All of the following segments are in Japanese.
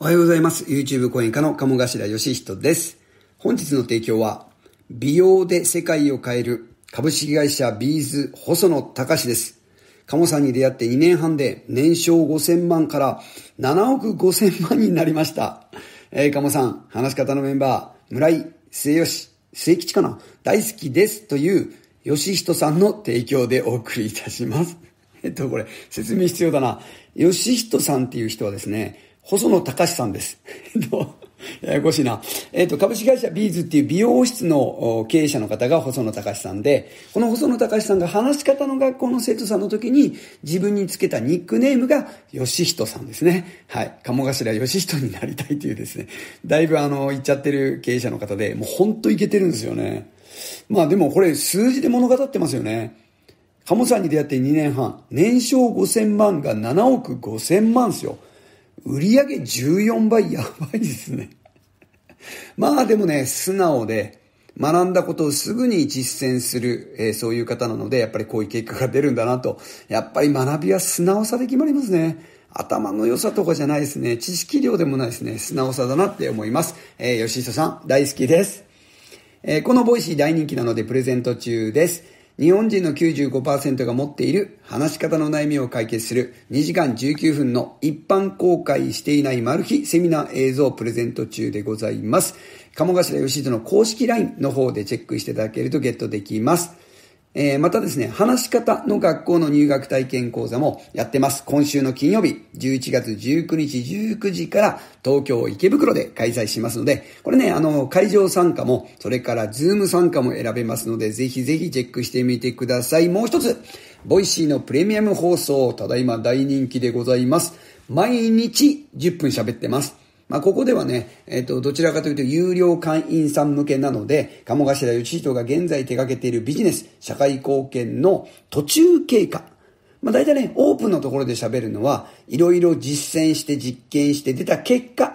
おはようございます。YouTube 講演家の鴨頭義人です。本日の提供は、美容で世界を変える株式会社ビーズ細野隆です。鴨さんに出会って2年半で年商5000万から7億5000万になりました。えー、鴨さん、話し方のメンバー、村井末吉、末吉かな大好きですという義人さんの提供でお送りいたします。えっと、これ、説明必要だな。義人さんっていう人はですね、細野隆さんです。えっと、ややこしいな。えっ、ー、と、株式会社ビーズっていう美容室の経営者の方が細野隆さんで、この細野隆さんが話し方の学校の生徒さんの時に自分につけたニックネームが吉人さんですね。はい。鴨頭吉人になりたいというですね。だいぶあの、言っちゃってる経営者の方で、もうほんといけてるんですよね。まあでもこれ数字で物語ってますよね。鴨さんに出会って2年半、年商5000万が7億5000万ですよ。売り上げ14倍やばいですね。まあでもね、素直で、学んだことをすぐに実践する、えー、そういう方なので、やっぱりこういう結果が出るんだなと。やっぱり学びは素直さで決まりますね。頭の良さとかじゃないですね。知識量でもないですね。素直さだなって思います。えー、吉久さん、大好きです。えー、このボイシー大人気なのでプレゼント中です。日本人の95%が持っている話し方の悩みを解決する2時間19分の一般公開していないマル秘セミナー映像をプレゼント中でございます。鴨頭義人の公式 LINE の方でチェックしていただけるとゲットできます。えー、またですね、話し方の学校の入学体験講座もやってます。今週の金曜日、11月19日19時から東京池袋で開催しますので、これね、あの、会場参加も、それからズーム参加も選べますので、ぜひぜひチェックしてみてください。もう一つ、ボイシーのプレミアム放送、ただいま大人気でございます。毎日10分喋ってます。まあ、ここではね、えっと、どちらかというと有料会員さん向けなので、鴨頭義人が現在手掛けているビジネス、社会貢献の途中経過。まあ、大体ね、オープンのところで喋るのは、いろいろ実践して実験して出た結果、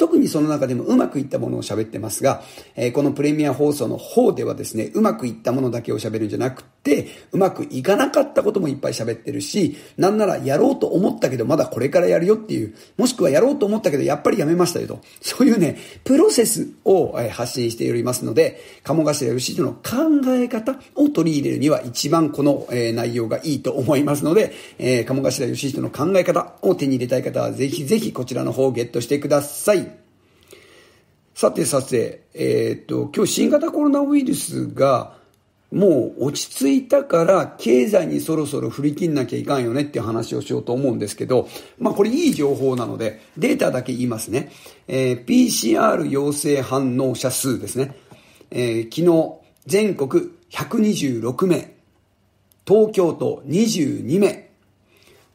特にその中でもうまくいったものを喋ってますが、えー、このプレミア放送の方ではですね、うまくいったものだけを喋るんじゃなくて、うまくいかなかったこともいっぱい喋ってるし、なんならやろうと思ったけどまだこれからやるよっていう、もしくはやろうと思ったけどやっぱりやめましたよと、そういうね、プロセスを発信しておりますので、鴨頭義人の考え方を取り入れるには一番この、え内容がいいと思いますので、えー、鴨頭義人の考え方を手に入れたい方はぜひぜひこちらの方をゲットしてください。さてさて、えー、っと、今日新型コロナウイルスが、もう落ち着いたから経済にそろそろ振り切んなきゃいかんよねっていう話をしようと思うんですけど、まあこれいい情報なのでデータだけ言いますね。えー、PCR 陽性反応者数ですね。えー、昨日全国126名、東京都22名。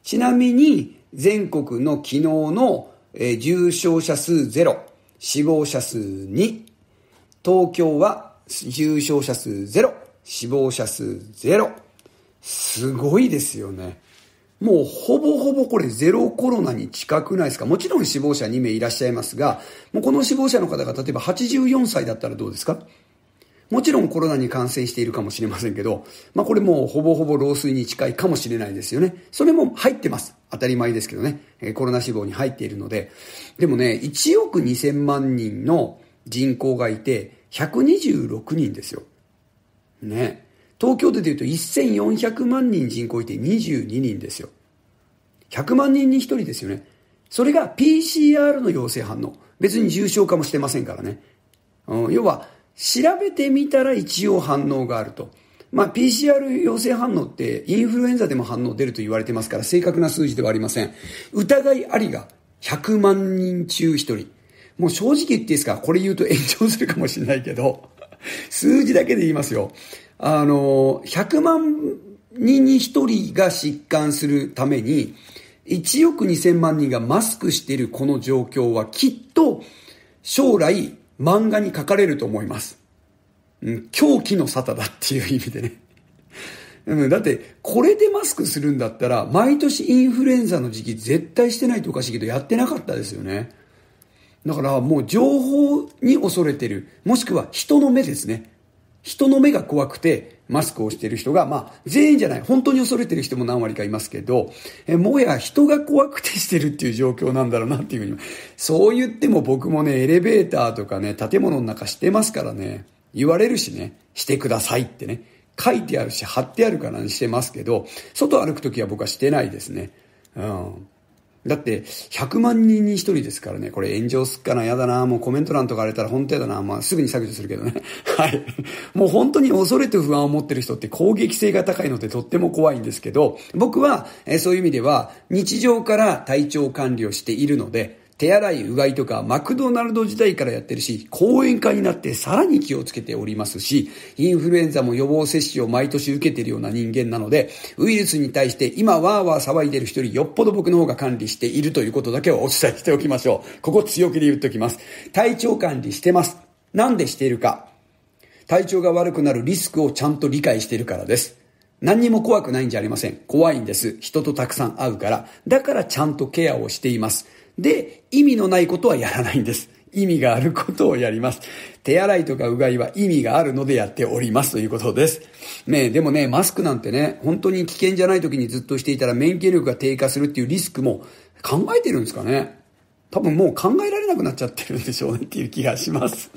ちなみに全国の昨日の、えー、重症者数ゼロ。死亡者数2。東京は重症者数0。死亡者数0。すごいですよね。もうほぼほぼこれゼロコロナに近くないですかもちろん死亡者2名いらっしゃいますが、もうこの死亡者の方が例えば84歳だったらどうですかもちろんコロナに感染しているかもしれませんけど、まあこれもほぼほぼ老衰に近いかもしれないですよね。それも入ってます。当たり前ですけどね。コロナ死亡に入っているので。でもね、1億2000万人の人口がいて、126人ですよ。ね。東京で言うと1400万人人口いて22人ですよ。100万人に1人ですよね。それが PCR の陽性反応。別に重症化もしてませんからね。うん、要は、調べてみたら一応反応があると。まあ、PCR 陽性反応ってインフルエンザでも反応出ると言われてますから正確な数字ではありません。疑いありが100万人中1人。もう正直言っていいですかこれ言うと延長するかもしれないけど、数字だけで言いますよ。あの、100万人に1人が疾患するために、1億2000万人がマスクしているこの状況はきっと将来漫画に書かれると思います。うん、狂気の沙汰だっていう意味でね。うん、だって、これでマスクするんだったら、毎年インフルエンザの時期絶対してないとおかしいけど、やってなかったですよね。だからもう情報に恐れてる。もしくは人の目ですね。人の目が怖くてマスクをしている人が、まあ、全員じゃない、本当に恐れてる人も何割かいますけど、えもや人が怖くてしてるっていう状況なんだろうなっていうふうに。そう言っても僕もね、エレベーターとかね、建物の中してますからね、言われるしね、してくださいってね、書いてあるし、貼ってあるからにしてますけど、外歩くときは僕はしてないですね。うん。だって、100万人に1人ですからね、これ炎上すっかな、やだな、もうコメント欄とか荒れたら本当やだな、まあすぐに削除するけどね。はい。もう本当に恐れて不安を持ってる人って攻撃性が高いのでとっても怖いんですけど、僕は、えそういう意味では、日常から体調管理をしているので、手洗い、うがいとか、マクドナルド時代からやってるし、講演会になってさらに気をつけておりますし、インフルエンザも予防接種を毎年受けてるような人間なので、ウイルスに対して今わーわー騒いでる人よりよっぽど僕の方が管理しているということだけはお伝えしておきましょう。ここ強気で言っときます。体調管理してます。なんでしているか。体調が悪くなるリスクをちゃんと理解しているからです。何にも怖くないんじゃありません。怖いんです。人とたくさん会うから。だからちゃんとケアをしています。で、意味のないことはやらないんです。意味があることをやります。手洗いとかうがいは意味があるのでやっておりますということです。ねでもね、マスクなんてね、本当に危険じゃない時にずっとしていたら免疫力が低下するっていうリスクも考えてるんですかね多分もう考えられなくなっちゃってるんでしょうねっていう気がします。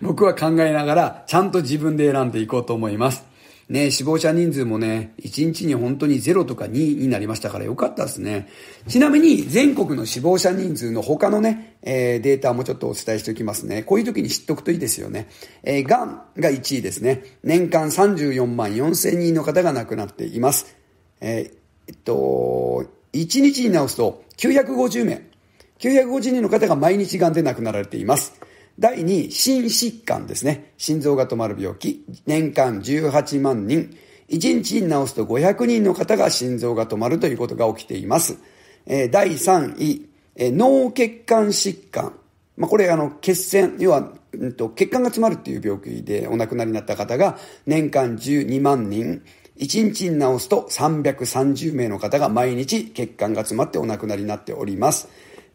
僕は考えながら、ちゃんと自分で選んでいこうと思います。ね、死亡者人数もね、1日に本当に0とか2になりましたからよかったですね。ちなみに全国の死亡者人数の他のね、えー、データもちょっとお伝えしておきますね。こういう時に知っとくといいですよね。えー、がんが1位ですね。年間34万4千人の方が亡くなっています。えー、えっと、1日に直すと950名。950人の方が毎日がんで亡くなられています。第2位、心疾患ですね。心臓が止まる病気。年間18万人。1日に治すと500人の方が心臓が止まるということが起きています。えー、第3位、えー、脳血管疾患。まあ、これ、あの、血栓、要は、うんと、血管が詰まるっていう病気でお亡くなりになった方が年間12万人。1日に治すと330名の方が毎日血管が詰まってお亡くなりになっております。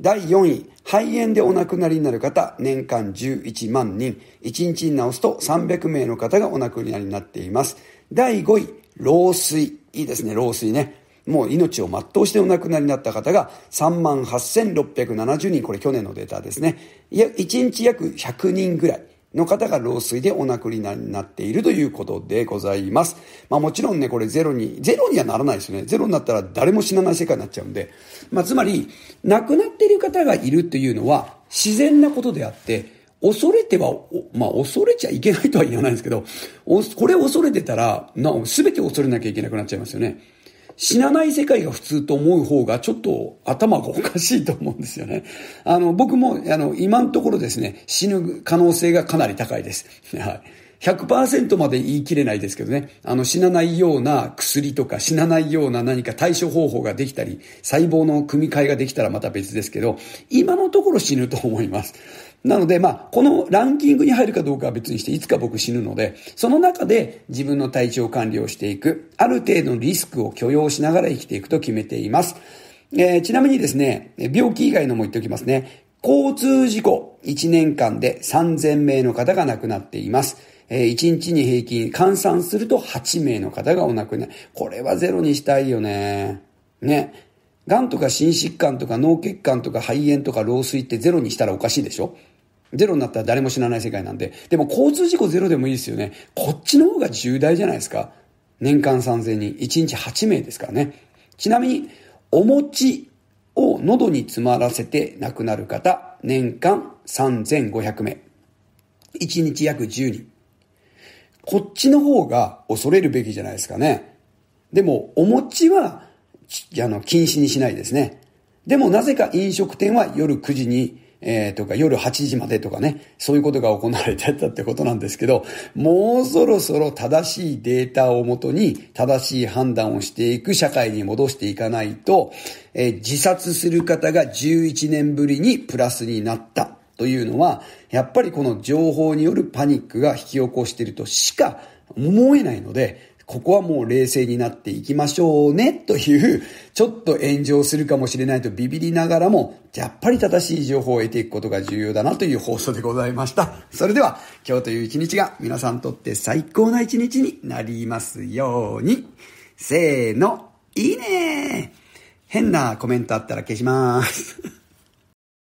第4位、肺炎でお亡くなりになる方、年間11万人。1日に直すと300名の方がお亡くなりになっています。第5位、老衰。いいですね、老衰ね。もう命を全うしてお亡くなりになった方が38,670人。これ去年のデータですね。1日約100人ぐらい。の方が老衰でお亡くなりになっているということでございます。まあもちろんね、これゼロに、ゼロにはならないですよね。ゼロになったら誰も死なない世界になっちゃうんで。まあつまり、亡くなっている方がいるっていうのは自然なことであって、恐れては、まあ、恐れちゃいけないとは言わないんですけど、これ恐れてたら、な、すべて恐れなきゃいけなくなっちゃいますよね。死なない世界が普通と思う方がちょっと頭がおかしいと思うんですよね。あの、僕も、あの、今のところですね、死ぬ可能性がかなり高いです。はい。100%まで言い切れないですけどね、あの死なないような薬とか死なないような何か対処方法ができたり、細胞の組み換えができたらまた別ですけど、今のところ死ぬと思います。なので、まあ、このランキングに入るかどうかは別にして、いつか僕死ぬので、その中で自分の体調管理をしていく、ある程度のリスクを許容しながら生きていくと決めています。えー、ちなみにですね、病気以外のも言っておきますね。交通事故、1年間で3000名の方が亡くなっています。えー、1日に平均、換算すると8名の方がお亡くなり。これはゼロにしたいよね。ね。癌とか心疾患とか脳血管とか肺炎とか老衰ってゼロにしたらおかしいでしょゼロになったら誰も知らない世界なんで。でも交通事故ゼロでもいいですよね。こっちの方が重大じゃないですか。年間3000人、1日8名ですからね。ちなみに、お餅を喉に詰まらせて亡くなる方、年間3500名。1日約10人。こっちの方が恐れるべきじゃないですかね。でも、お餅は、あの、禁止にしないですね。でも、なぜか飲食店は夜9時に、えー、とか夜8時までとかね、そういうことが行われてたってことなんですけど、もうそろそろ正しいデータをもとに正しい判断をしていく社会に戻していかないと、えー、自殺する方が11年ぶりにプラスになった。というのは、やっぱりこの情報によるパニックが引き起こしているとしか思えないので、ここはもう冷静になっていきましょうねという、ちょっと炎上するかもしれないとビビりながらも、やっぱり正しい情報を得ていくことが重要だなという放送でございました。それでは、今日という一日が皆さんにとって最高な一日になりますように。せーの、いいね変なコメントあったら消します。